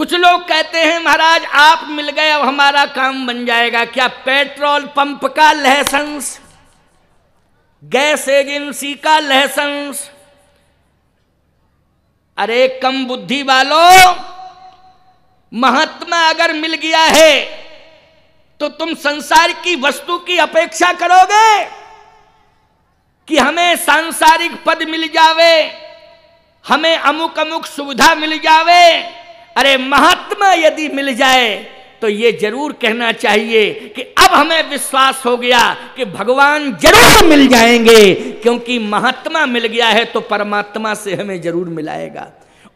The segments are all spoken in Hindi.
कुछ लोग कहते हैं महाराज आप मिल गए अब हमारा काम बन जाएगा क्या पेट्रोल पंप का लाइसेंस गैस एजेंसी का लाइसेंस अरे कम बुद्धि वालों महात्मा अगर मिल गया है तो तुम संसार की वस्तु की अपेक्षा करोगे कि हमें सांसारिक पद मिल जावे हमें अमुक अमुक सुविधा मिल जावे अरे महात्मा यदि मिल जाए तो ये जरूर कहना चाहिए कि अब हमें विश्वास हो गया कि भगवान जरूर मिल जाएंगे क्योंकि महात्मा मिल गया है तो परमात्मा से हमें जरूर मिलाएगा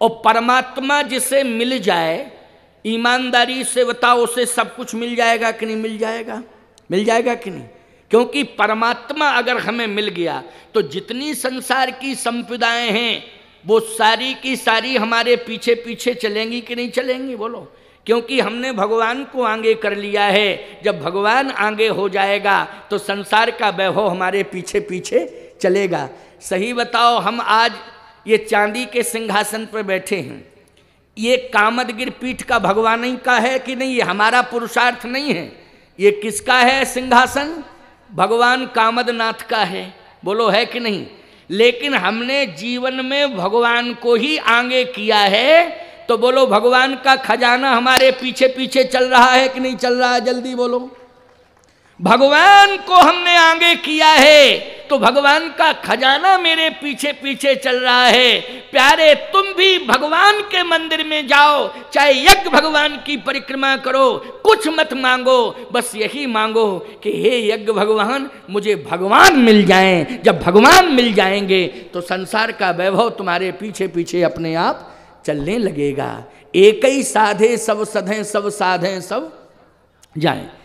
और परमात्मा जिसे मिल जाए ईमानदारी से बताओ उसे सब कुछ मिल जाएगा कि नहीं मिल जाएगा मिल जाएगा कि नहीं क्योंकि परमात्मा अगर हमें मिल गया तो जितनी संसार की संपदाएं हैं वो सारी की सारी हमारे पीछे पीछे चलेंगी कि नहीं चलेंगी बोलो क्योंकि हमने भगवान को आगे कर लिया है जब भगवान आगे हो जाएगा तो संसार का वैभव हमारे पीछे पीछे चलेगा सही बताओ हम आज ये चांदी के सिंहासन पर बैठे हैं ये कामदगिर पीठ का भगवान ही का है कि नहीं ये हमारा पुरुषार्थ नहीं है ये किसका है सिंहासन भगवान कामदनाथ का है बोलो है कि नहीं लेकिन हमने जीवन में भगवान को ही आगे किया है तो बोलो भगवान का खजाना हमारे पीछे पीछे चल रहा है कि नहीं चल रहा है जल्दी बोलो भगवान को हमने आगे किया है तो भगवान का खजाना मेरे पीछे पीछे चल रहा है प्यारे तुम भी भगवान के मंदिर में जाओ चाहे यज्ञ भगवान की परिक्रमा करो कुछ मत मांगो बस यही मांगो कि हे यज्ञ भगवान मुझे भगवान मिल जाएं जब भगवान मिल जाएंगे तो संसार का वैभव तुम्हारे पीछे पीछे अपने आप चलने लगेगा एक ही साधे सब सधें सब साधें सब जाएं